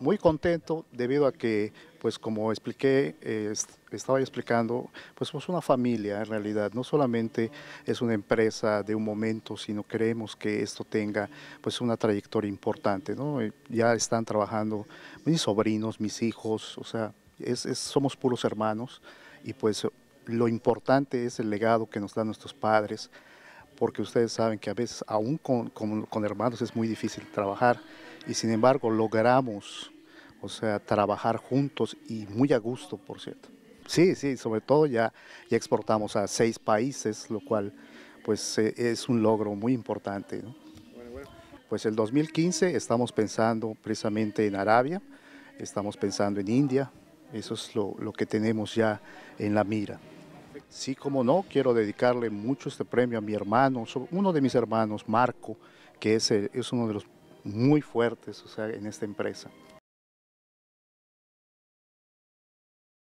Muy contento debido a que, pues como expliqué, eh, estaba explicando, pues somos una familia en realidad, no solamente es una empresa de un momento, sino creemos que esto tenga pues una trayectoria importante, ¿no? Eh, ya están trabajando mis sobrinos, mis hijos, o sea, es, somos puros hermanos y pues lo importante es el legado que nos dan nuestros padres, porque ustedes saben que a veces, aún con, hermanos, es muy difícil trabajar, y sin embargo logramos, o sea, trabajar juntos y muy a gusto, por cierto. Sí, sí, sobre todo ya, ya exportamos a seis países, lo cual pues eh, es un logro muy importante. Pues el 2015 estamos pensando precisamente en Arabia, estamos pensando en India, eso es lo que tenemos ya en la mira. Sí, como no, quiero dedicarle mucho este premio a mi hermano, uno de mis hermanos, Marco, que es, uno de los muy fuertes en esta empresa.